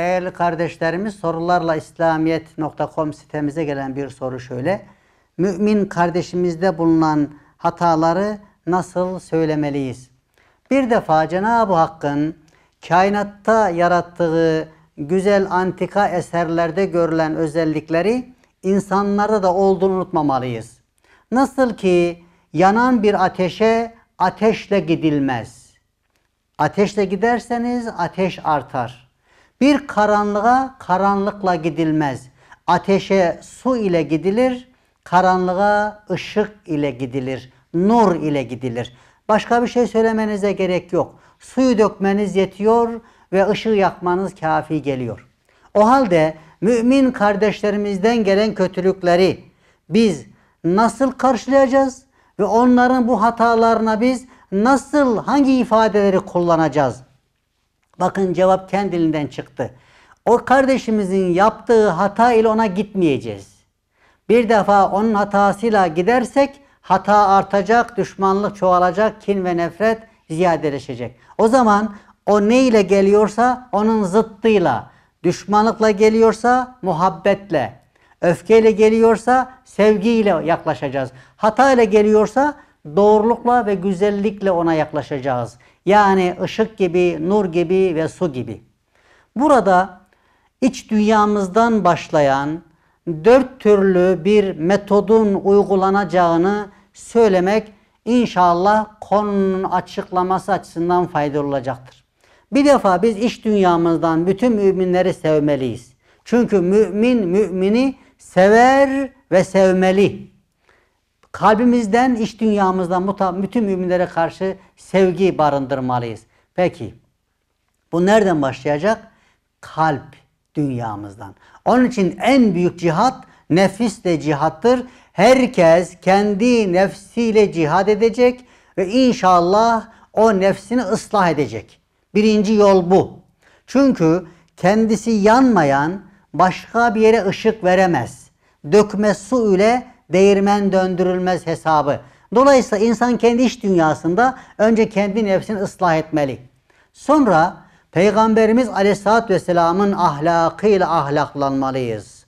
Değerli kardeşlerimiz sorularla İslamiyet.com sitemize gelen bir soru şöyle. Mümin kardeşimizde bulunan hataları nasıl söylemeliyiz? Bir defa Cenab-ı Hakk'ın kainatta yarattığı güzel antika eserlerde görülen özellikleri insanlarda da olduğunu unutmamalıyız. Nasıl ki yanan bir ateşe ateşle gidilmez. Ateşle giderseniz ateş artar. Bir karanlığa karanlıkla gidilmez. Ateşe su ile gidilir, karanlığa ışık ile gidilir, nur ile gidilir. Başka bir şey söylemenize gerek yok. Suyu dökmeniz yetiyor ve ışığı yakmanız kafi geliyor. O halde mümin kardeşlerimizden gelen kötülükleri biz nasıl karşılayacağız ve onların bu hatalarına biz nasıl hangi ifadeleri kullanacağız? Bakın cevap kendiliğinden çıktı. O kardeşimizin yaptığı hata ile ona gitmeyeceğiz. Bir defa onun hatasıyla gidersek hata artacak, düşmanlık çoğalacak, kin ve nefret ziyadeleşecek. O zaman o ne ile geliyorsa onun zıttıyla, düşmanlıkla geliyorsa muhabbetle, öfkeyle geliyorsa sevgiyle yaklaşacağız. Hata ile geliyorsa doğrulukla ve güzellikle ona yaklaşacağız. Yani ışık gibi, nur gibi ve su gibi. Burada iç dünyamızdan başlayan dört türlü bir metodun uygulanacağını söylemek inşallah konunun açıklaması açısından faydalı olacaktır. Bir defa biz iç dünyamızdan bütün müminleri sevmeliyiz. Çünkü mümin mümini sever ve sevmeli. Kalbimizden, iç dünyamızdan mutab bütün müminlere karşı sevgi barındırmalıyız. Peki bu nereden başlayacak? Kalp dünyamızdan. Onun için en büyük cihat de cihattır. Herkes kendi nefsiyle cihad edecek ve inşallah o nefsini ıslah edecek. Birinci yol bu. Çünkü kendisi yanmayan başka bir yere ışık veremez. Dökme su ile değirmen döndürülmez hesabı. Dolayısıyla insan kendi iş dünyasında önce kendi nefsini ıslah etmeli. Sonra Peygamberimiz Aleyhisselatü Vesselam'ın ahlakıyla ahlaklanmalıyız.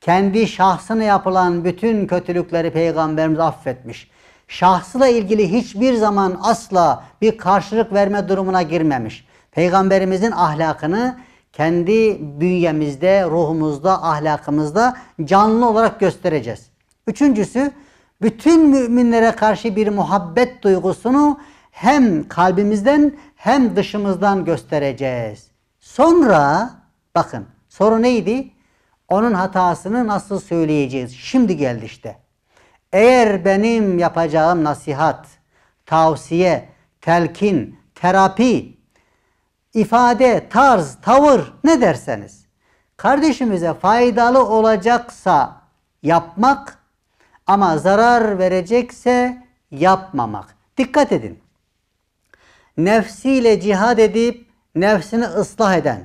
Kendi şahsına yapılan bütün kötülükleri Peygamberimiz affetmiş. Şahsıyla ilgili hiçbir zaman asla bir karşılık verme durumuna girmemiş. Peygamberimizin ahlakını kendi bünyemizde, ruhumuzda, ahlakımızda canlı olarak göstereceğiz. Üçüncüsü bütün müminlere karşı bir muhabbet duygusunu hem kalbimizden hem dışımızdan göstereceğiz. Sonra bakın soru neydi? Onun hatasını nasıl söyleyeceğiz? Şimdi geldi işte. Eğer benim yapacağım nasihat, tavsiye, telkin, terapi, ifade, tarz, tavır ne derseniz kardeşimize faydalı olacaksa yapmak ama zarar verecekse yapmamak. Dikkat edin. Nefsiyle cihad edip nefsini ıslah eden,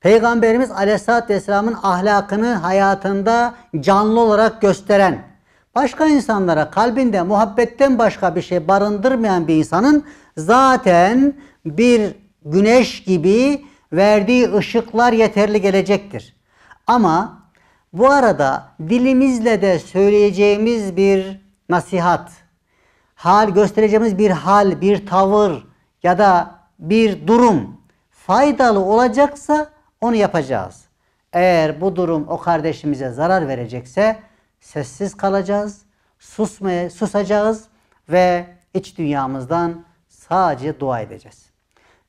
Peygamberimiz Aleyhisselatü Vesselam'ın ahlakını hayatında canlı olarak gösteren, başka insanlara kalbinde muhabbetten başka bir şey barındırmayan bir insanın zaten bir güneş gibi verdiği ışıklar yeterli gelecektir. Ama bu arada dilimizle de söyleyeceğimiz bir nasihat, hal göstereceğimiz bir hal, bir tavır ya da bir durum faydalı olacaksa onu yapacağız. Eğer bu durum o kardeşimize zarar verecekse sessiz kalacağız, susmaya, susacağız ve iç dünyamızdan sadece dua edeceğiz.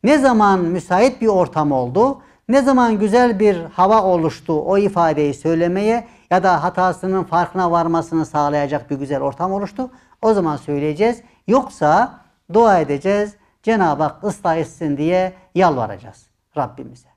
Ne zaman müsait bir ortam oldu? Ne zaman güzel bir hava oluştu o ifadeyi söylemeye ya da hatasının farkına varmasını sağlayacak bir güzel ortam oluştu. O zaman söyleyeceğiz. Yoksa dua edeceğiz. Cenab-ı Hak ıslah etsin diye yalvaracağız Rabbimize.